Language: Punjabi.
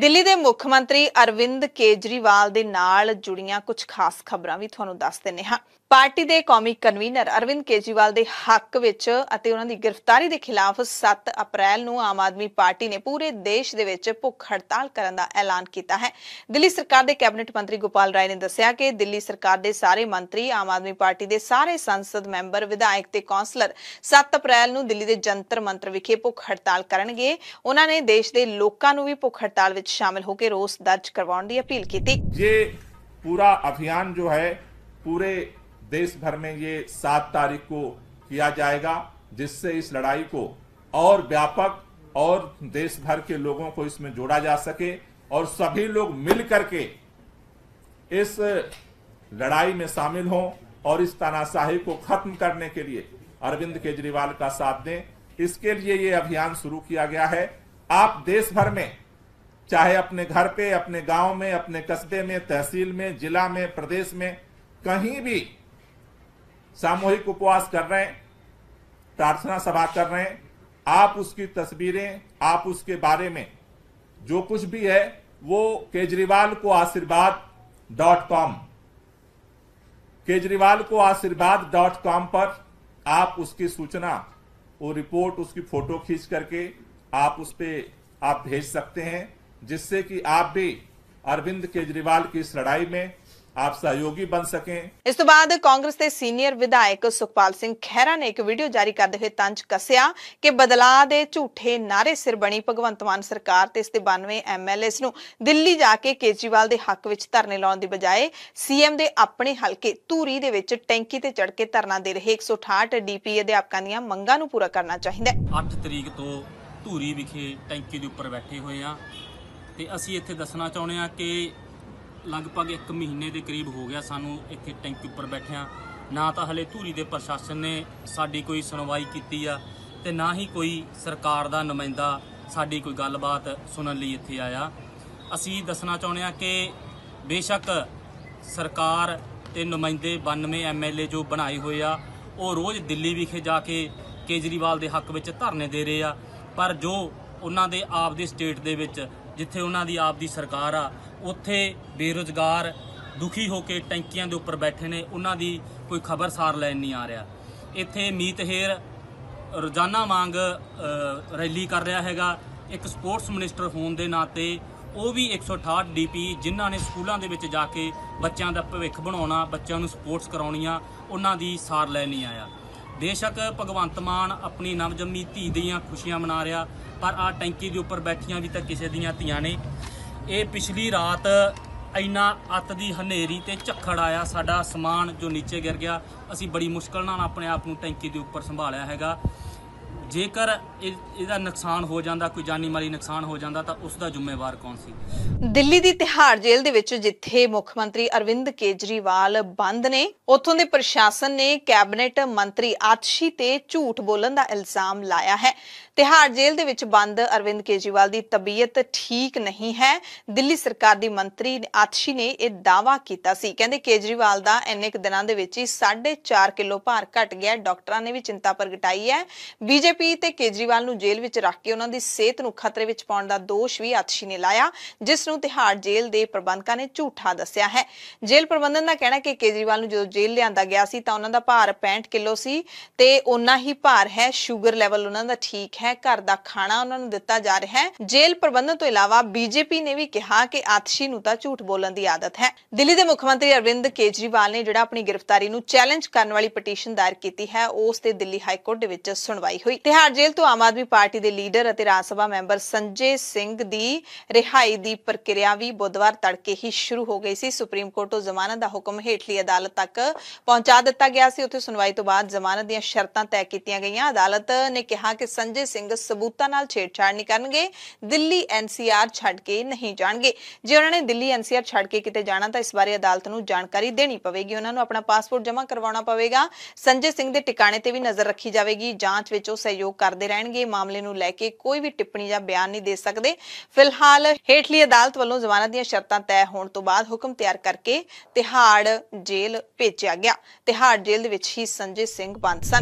ਦਿੱਲੀ ਦੇ ਮੁੱਖ ਮੰਤਰੀ ਅਰਵਿੰਦ ਕੇਜਰੀਵਾਲ ਦੇ ਨਾਲ ਜੁੜੀਆਂ ਕੁਝ ਖਾਸ ਖਬਰਾਂ ਵੀ ਤੁਹਾਨੂੰ ਦੱਸ ਦਿੰਨੇ ਹਾਂ ਪਾਰਟੀ ਦੇ ਕੌਮੀ ਕਨਵੀਨਰ ਅਰਵਿੰਦ ਕੇਜੀਵਾਲ ਦੇ ਹੱਕ ਵਿੱਚ ਅਤੇ ਉਹਨਾਂ ਦੀ ਗ੍ਰਿਫਤਾਰੀ ਦੇ ਖਿਲਾਫ 7 ਅਪ੍ਰੈਲ ਨੂੰ ਆਮ ਆਦਮੀ ਪਾਰਟੀ ਨੇ ਪੂਰੇ ਦੇਸ਼ ਦੇ ਵਿੱਚ ਭੁੱਖ ਹੜਤਾਲ ਕਰਨ ਦਾ ਐਲਾਨ ਕੀਤਾ ਹੈ ਦਿੱਲੀ ਸਰਕਾਰ ਦੇ ਕੈਬਨਿਟ ਮੰਤਰੀ ਗੋਪਾਲ ਰਾਏ ਨੇ ਦੱਸਿਆ ਕਿ ਦਿੱਲੀ ਸਰਕਾਰ ਦੇ ਸਾਰੇ ਮੰਤਰੀ ਆਮ ਆਦਮੀ ਪਾਰਟੀ ਦੇ ਸਾਰੇ ਸੰਸਦ ਮੈਂਬਰ ਵਿਧਾਇਕ ਤੇ ਕੌਂਸਲਰ 7 ਅਪ੍ਰੈਲ ਨੂੰ ਦਿੱਲੀ ਦੇ ਜੰਤਰ ਮੰਤਰ ਵਿਖੇ ਭੁੱਖ ਹੜਤਾਲ ਕਰਨਗੇ ਉਹਨਾਂ ਨੇ ਦੇਸ਼ ਦੇ ਲੋਕਾਂ ਨੂੰ ਵੀ ਭੁੱਖ ਹੜਤਾਲ ਵਿੱਚ ਸ਼ਾਮਲ ਹੋ ਕੇ ਰੋਸ ਦਰਜ ਕਰਵਾਉਣ ਦੀ ਅਪੀਲ ਕੀਤੀ ਜੇ ਪੂਰਾ ਅਭਿਆਨ ਜੋ ਹੈ ਪੂਰੇ देश भर में ये सात तारीख को किया जाएगा जिससे इस लड़ाई को और व्यापक और देश भर के लोगों को इसमें जोड़ा जा सके और सभी लोग मिल करके इस लड़ाई में शामिल हों और इस तानाशाही को खत्म करने के लिए अरविंद केजरीवाल का साथ दें इसके लिए ये अभियान शुरू किया गया है आप देश भर में चाहे अपने घर पे अपने गांव में अपने कस्बे में तहसील में जिला में प्रदेश में कहीं भी सामूहिक उपवास कर रहे हैं प्रार्थना सभा कर रहे हैं आप उसकी तस्वीरें आप उसके बारे में जो कुछ भी है वो केजरीवाल को आशीर्वाद डॉट कॉम केजरीवाल को आशीर्वाद डॉट कॉम पर आप उसकी सूचना वो रिपोर्ट उसकी फोटो खींच करके आप उस पर आप भेज सकते हैं जिससे कि आप भी अरविंद केजरीवाल की इस लड़ाई में ਆਪ ਸਹਿਯੋਗੀ ਬਣ ਸਕੇ ਇਸ ਤੋਂ ਬਾਅਦ ਕਾਂਗਰਸ ਦੇ ਸੀਨੀਅਰ ਵਿਧਾਇਕ ਸੁਖਪਾਲ ਸਿੰਘ ਖਹਿਰਾ ਨੇ ਇੱਕ ਵੀਡੀਓ ਜਾਰੀ ਕਰਦੇ ਹੋਏ ਤੰਜ ਕਸਿਆ ਕਿ ਬਦਲਾ ਦੇ ਝੂਠੇ ਨਾਰੇ ਸਿਰ ਬਣੀ ਭਗਵੰਤ ਮਾਨ ਸਰਕਾਰ ਤੇ ਇਸ ਦੇ 92 ਐਮਐਲਏਸ ਨੂੰ ਦਿੱਲੀ ਜਾ ਕੇ ਕੇਜੀਵਾਲ ਦੇ ਹੱਕ ਵਿੱਚ ਧਰਨੇ ਲਾਉਣ ਦੀ ਬਜਾਏ ਸੀਐਮ ਦੇ ਆਪਣੇ ਹਲਕੇ ਧੂਰੀ ਦੇ ਵਿੱਚ ਟੈਂਕੀ ਤੇ ਚੜ ਕੇ ਧਰਨਾ ਦੇ ਰਹੇ 168 ਡੀਪੀ ਅਧਿਆਪਕਾਂ ਦੀਆਂ ਮੰਗਾਂ ਨੂੰ ਪੂਰਾ ਕਰਨਾ ਚਾਹੀਦਾ ਹੈ 8 ਤਰੀਕ ਤੋਂ ਧੂਰੀ ਵਿਖੇ ਟੈਂਕੀ ਦੇ ਉੱਪਰ ਬੈਠੇ ਹੋਏ ਆ ਤੇ ਅਸੀਂ ਇੱਥੇ ਦੱਸਣਾ ਚਾਹੁੰਦੇ ਆ ਕਿ ਲਗਭਗ 1 ਮਹੀਨੇ ਦੇ ਕਰੀਬ ਹੋ ਗਿਆ ਸਾਨੂੰ ਇੱਥੇ ਟੈਂਕੀ ਉੱਪਰ ਬੈਠਿਆਂ ਨਾ ਤਾਂ ਹਲੇ ਧੂਰੀ ਦੇ ਪ੍ਰਸ਼ਾਸਨ ਨੇ ਸਾਡੀ ਕੋਈ ਸੁਣਵਾਈ ਕੀਤੀ ਆ ਤੇ ਨਾ ਹੀ ਕੋਈ ਸਰਕਾਰ ਦਾ ਨੁਮਾਇੰਦਾ ਸਾਡੀ ਕੋਈ ਗੱਲਬਾਤ ਸੁਣਨ ਲਈ ਇੱਥੇ ਆਇਆ ਅਸੀਂ ਦੱਸਣਾ ਚਾਹੁੰਦੇ ਆ ਕਿ ਬੇਸ਼ੱਕ ਸਰਕਾਰ ਤੇ ਨੁਮਾਇੰਦੇ 92 ਐਮਐਲਏ ਜੋ ਬਣਾਏ ਹੋਏ ਆ ਉਹ ਰੋਜ਼ ਦਿੱਲੀ ਵਿਖੇ ਜਾ ਕੇ ਕੇਜਰੀਵਾਲ ਦੇ ਹੱਕ ਵਿੱਚ ਧਰਨੇ ਦੇ ਰਹੇ ਆ ਪਰ ਜੋ ਉਹਨਾਂ ਦੇ ਆਪ ਦੇ ਸਟੇਟ ਦੇ ਵਿੱਚ ਜਿੱਥੇ ਉਹਨਾਂ ਦੀ ਆਪ ਦੀ ਸਰਕਾਰ ਆ ਉੱਥੇ ਬੇਰੋਜ਼ਗਾਰ ਦੁਖੀ ਹੋ ਕੇ ਟੈਂਕੀਆਂ ਦੇ ਉੱਪਰ ਬੈਠੇ ਨੇ ਉਹਨਾਂ ਦੀ ਕੋਈ ਖਬਰਸਾਰ ਲੈਣ ਨਹੀਂ ਆ ਰਿਹਾ ਇੱਥੇ ਮੀਤ ਹੇਰ ਰੋਜ਼ਾਨਾ ਮੰਗ ਰੈਲੀ ਕਰ ਰਿਹਾ ਹੈਗਾ ਇੱਕ ਸਪੋਰਟਸ ਮਿਨਿਸਟਰ ਹੋਣ ਦੇ ਨਾਤੇ ਉਹ ਵੀ 168 ਡੀਪੀ ਜਿਨ੍ਹਾਂ ਨੇ ਸਕੂਲਾਂ ਦੇ ਵਿੱਚ ਜਾ ਕੇ ਬੱਚਿਆਂ ਦਾ ਭਵਿੱਖ ਬਣਾਉਣਾ ਬੱਚਿਆਂ ਨੂੰ ਸਪੋਰਟਸ ਕਰਾਉਣੀਆਂ ਉਹਨਾਂ ਦੀ ਸਾਰ ਲੈ ਨਹੀਂ ਆਇਆ ਬੇਸ਼ੱਕ ਭਗਵੰਤ ਮਾਨ ਆਪਣੀ ਨਵਜੰਮੀ ਧੀ ਦੀਆਂ ਖੁਸ਼ੀਆਂ ਮਨਾ ਰਿਹਾ ਪਰ ਆ ਟੈਂਕੀ ਦੇ ਉੱਪਰ ਬੈਠੀਆਂ ਵੀ ਤਾਂ ਕਿਸੇ ਦੀਆਂ ਧੀਆਂ ਨੇ ਇਹ ਪਿਛਲੀ ਰਾਤ ਇੰਨਾ ਅੱਤ ਦੀ ਹਨੇਰੀ ਤੇ ਝੱਖੜ ਆਇਆ ਸਾਡਾ ਸਮਾਨ ਜੋ ਨੀਚੇ ਗਿਰ ਗਿਆ ਅਸੀਂ ਬੜੀ ਮੁਸ਼ਕਲ ਨਾਲ ਆਪਣੇ ਆਪ ਨੂੰ ਟੈਂਕੀ ਦੇ ਉੱਪਰ ਸੰਭਾਲਿਆ ਹੈਗਾ ਜੇਕਰ ਇਹਦਾ ਨੁਕਸਾਨ ਹੋ ਜਾਂਦਾ ਕੋਈ ਜਾਨੀ ਮਾਲੀ ਨੁਕਸਾਨ ਹੋ ਜਾਂਦਾ ਤਾਂ ਉਸ ਦਾ ਜ਼ਿੰਮੇਵਾਰ ਕੌਣ ਸੀ ਦਿੱਲੀ ਦੀ ਤਿਹਾੜ ਜੇਲ੍ਹ ਦੇ ਵਿੱਚ ਜਿੱਥੇ ਮੁੱਖ ਮੰਤਰੀ ਅਰਵਿੰਦ ਕੇਜਰੀਵਾਲ ਬੰਦ ਨੇ ਉੱਥੋਂ ਦੇ ਪ੍ਰਸ਼ਾਸਨ ਨੇ ਕੈਬਨਿਟ ਮੰਤਰੀ ਆਤਸ਼ੀ ਤੇ ਝੂਠ ਬੋਲਣ ਦਾ ਇਲਜ਼ਾਮ ਲਾਇਆ ਹੈ ਤਿਹਾੜ ਜੇਲ੍ਹ ਦੇ ਵਿੱਚ ਬੰਦ ਅਰਵਿੰਦ ਕੇਜਰੀਵਾਲ ਦੀ ਤਬੀਅਤ ਠੀਕ ਨਹੀਂ ਹੈ ਦਿੱਲੀ ਸਰਕਾਰ ਦੀ ਮੰਤਰੀ ਆਤਸ਼ੀ ਨੇ ਇਹ ਦਾਵਾ ਕੀਤਾ ਸੀ ਕਹਿੰਦੇ ਕੇਜਰੀਵਾਲ ਦਾ ਇੰਨੇ ਦਿਨਾਂ ਦੇ ਵਿੱਚ ਹੀ 4.5 ਕਿਲੋ ਭਾਰ ਘਟ ਗਿਆ ਡਾਕਟਰਾਂ ਨੇ ਵੀ ਚਿੰਤਾ ਪ੍ਰਗਟਾਈ ਹੈ ਬੀਜੇਪੀ ਬੀਜੇਪੀ ਤੇ ਕੇਜਰੀਵਾਲ ਨੂੰ ਜੇਲ੍ਹ ਵਿੱਚ ਰੱਖ ਕੇ ਉਹਨਾਂ ਦੀ ਸਿਹਤ ਨੂੰ ਖਤਰੇ ਵਿੱਚ ਪਾਉਣ ਦਾ ਦੋਸ਼ ਵੀ ਆਤਸ਼ੀ ਨੇ ਲਾਇਆ ਜਿਸ ਨੂੰ ਤਿਹਾੜ ਜੇਲ੍ਹ ਦੇ ਪ੍ਰਬੰਧਕਾਂ ਨੇ ਝੂਠਾ ਦੱਸਿਆ ਹੈ ਜੇਲ੍ਹ ਪ੍ਰਬੰਧਨ ਦਾ ਕਹਿਣਾ ਕਿ ਕੇਜਰੀਵਾਲ ਨੂੰ ਜਦੋਂ ਜੇਲ੍ਹ ਲਿਆਂਦਾ ਗਿਆ ਸੀ ਤਾਂ ਉਹਨਾਂ ਦਾ ਭਾਰ 65 ਕਿਲੋ ਸੀ ਤੇ ਉਹਨਾਂ ਹੀ ਭਾਰ ਹੈ ਸ਼ੂਗਰ ਲੈਵਲ ਉਹਨਾਂ ਦਾ ਠੀਕ ਹੈ ਘਰ ਦਾ ਖਾਣਾ ਉਹਨਾਂ ਨੂੰ ਦਿੱਤਾ ਜਾ ਰਿਹਾ ਹੈ ਜੇਲ੍ਹ ਪ੍ਰਬੰਧਨ ਤੋਂ ਇਲਾਵਾ ਬੀਜੇਪੀ ਨੇ ਵੀ ਕਿਹਾ ਕਿ ਆਤਸ਼ੀ ਨੂੰ ਤਾਂ ਝੂਠ ਬੋਲਣ ਦੀ ਆਦਤ ਹੈ ਦਿੱਲੀ ਦੇ ਮੁੱਖ ਮੰਤਰੀ ਅਰਵਿੰਦ ਕੇਜਰੀਵਾਲ ਨੇ ਜਿਹੜਾ ਆਪਣੀ ਗ੍ਰਿਫਤਾਰੀ ਨੂੰ ਚੈਲੰਜ ਕਰਨ ਵਾਲੀ ਪਟੀਸ਼ਨ ਦਾਇਰ ਕੀਤੀ ਹੈ ਉਸ ਤੇ ਦਿੱਲੀ ਹਾਈ ਕੋਰਟ ਦੇ ਵਿੱਚ ਸੁਣਵਾਈ ਹੋਈ ਤਿਹਾਰ ਜੇਲ੍ਹ ਤੋਂ ਆਮ ਆਦਮੀ ਪਾਰਟੀ ਦੇ ਲੀਡਰ ਅਤੇ ਰਾਜ ਸਭਾ ਮੈਂਬਰ ਸੰਜੇ ਸਿੰਘ ਦੀ ਰਿਹਾਈ ਦੀ ਪ੍ਰਕਿਰਿਆ ਵੀ ਬੁੱਧਵਾਰ ਤੜਕੇ ਹੀ ਸ਼ੁਰੂ ਹੋ ਗਈ ਸੀ ਸੁਪਰੀਮ ਕੋਰਟ ਤੋਂ ਜ਼ਮਾਨਤ ਦਾ ਹੁਕਮ ਹੇਠਲੀ ਅਦਾਲਤ ਤੱਕ ਪਹੁੰਚਾ ਦਿੱਤਾ ਗਿਆ ਸੀ ਉੱਥੇ ਸੁਣਵਾਈ ਤੋਂ ਬਾਅਦ ਜ਼ਮਾਨਤ ਦੀਆਂ ਸ਼ਰਤਾਂ ਤੈਅ ਕੀਤੀਆਂ ਗਈਆਂ ਅਦਾਲਤ ਨੇ ਕਿਹਾ ਕਿ ਸੰਜੇ ਸਿੰਘ ਸਬੂਤਾਂ ਨਾਲ ਛੇੜਛਾੜ ਨਹੀਂ ਕਰਨਗੇ ਦਿੱਲੀ ਐਨਸੀਆਰ ਛੱਡ ਕੇ ਨਹੀਂ ਜਾਣਗੇ ਜੇ ਉਹਨਾਂ ਨੇ ਦਿੱਲੀ ਐਨਸੀਆਰ ਛੱਡ ਕੇ ਕਿਤੇ ਜਾਣਾ ਤਾਂ ਇਸ ਬਾਰੇ ਅਦਾਲਤ ਨੂੰ ਜਾਣਕਾਰੀ ਦੇਣੀ ਪਵੇਗੀ ਉਹਨਾਂ ਨੂੰ ਆਪਣਾ ਪਾਸਪੋਰਟ ਜਮ੍ਹਾਂ ਕਰਵਾਉਣਾ ਪਵੇਗਾ ਸੰਜੇ ਸਿੰਘ ਦੇ ਟਿਕਾਣੇ ਤੇ ਵੀ ਨਜ਼ਰ ਰੱਖੀ ਜਾਵੇਗੀ ਜਾਂਚ ਵਿੱਚ ਉਹ ਸਹਿਯੋਗ ਸਹਿਯੋਗ ਕਰਦੇ ਰਹਿਣਗੇ ਮਾਮਲੇ ਨੂੰ ਲੈ ਕੇ ਕੋਈ ਵੀ ਟਿੱਪਣੀ ਜਾਂ ਬਿਆਨ ਨਹੀਂ ਦੇ ਸਕਦੇ ਫਿਲਹਾਲ ਹੇਠਲੀ ਅਦਾਲਤ ਵੱਲੋਂ ਜ਼ਮਾਨਤ ਦੀਆਂ ਸ਼ਰਤਾਂ ਤੈਅ ਹੋਣ ਤੋਂ ਬਾਅਦ ਹੁਕਮ ਤਿਆਰ ਕਰਕੇ ਤਿਹਾੜ ਜੇਲ੍ਹ ਭੇਜਿਆ ਗਿਆ ਤਿਹਾੜ ਜੇਲ੍ਹ ਦੇ ਵਿੱਚ ਹੀ ਸੰਜੇ ਸਿੰਘ ਬੰਦ ਸਨ